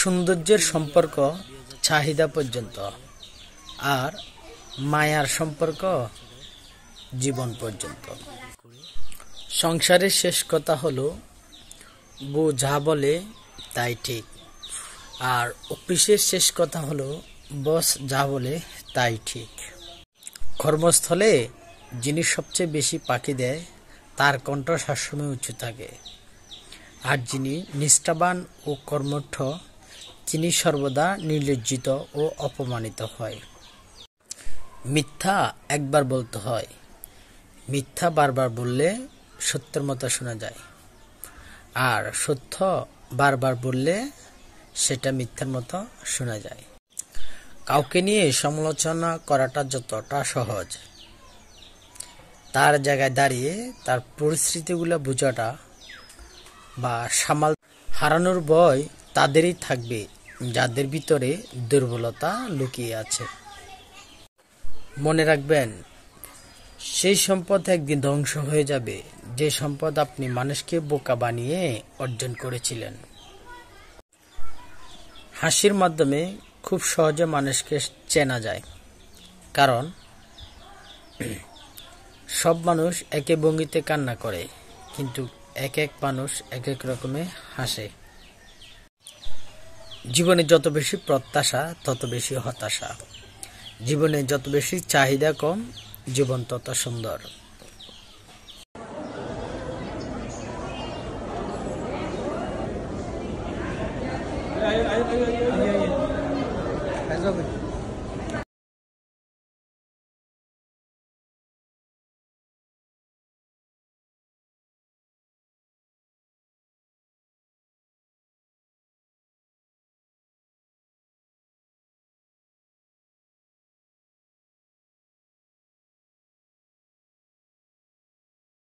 সৌন্দর্যের সম্পর্ক চাহিদা পর্যন্ত আর মায়ার সম্পর্ক জীবন পর্যন্ত সংসারের শেষ কথা হলো বউ যা বলে তাই ঠিক আর অফিসের শেষ কথা হলো বস যা বলে তাই ঠিক কর্মস্থলে যিনি সবচেয়ে বেশি পাখি দেয় তার কণ্ঠ সবসময় উঁচু থাকে আর যিনি নিষ্ঠাবান ও কর্মঠ তিনি সর্বদা নির্লজ্জিত ও অপমানিত হয় মিথ্যা একবার বলতে হয় মিথ্যা বারবার বললে সত্যের মতো শোনা যায় আর সত্য বারবার বললে সেটা মিথ্যার মতো শোনা যায় কাউকে নিয়ে সমালোচনা করাটা যতটা সহজ তার জায়গায় দাঁড়িয়ে তার পরিস্থিতিগুলো বোঝাটা বা সামাল হারানোর বয় তাদেরই থাকবে যাদের ভিতরে দুর্বলতা লুকিয়ে আছে মনে রাখবেন সেই সম্পদ একদিন ধ্বংস হয়ে যাবে যে সম্পদ আপনি মানুষকে বোকা বানিয়ে অর্জন করেছিলেন হাসির মাধ্যমে খুব সহজে মানুষকে চেনা যায় কারণ সব মানুষ একে ভঙ্গিতে কান্না করে কিন্তু এক এক মানুষ এক এক রকমে হাসে জীবনে যত বেশি প্রত্যাশা তত বেশি হতাশা জীবনে যত বেশি চাহিদা কম জীবন তত সুন্দর আয়ো আয়ো আয়ো আয়ো আই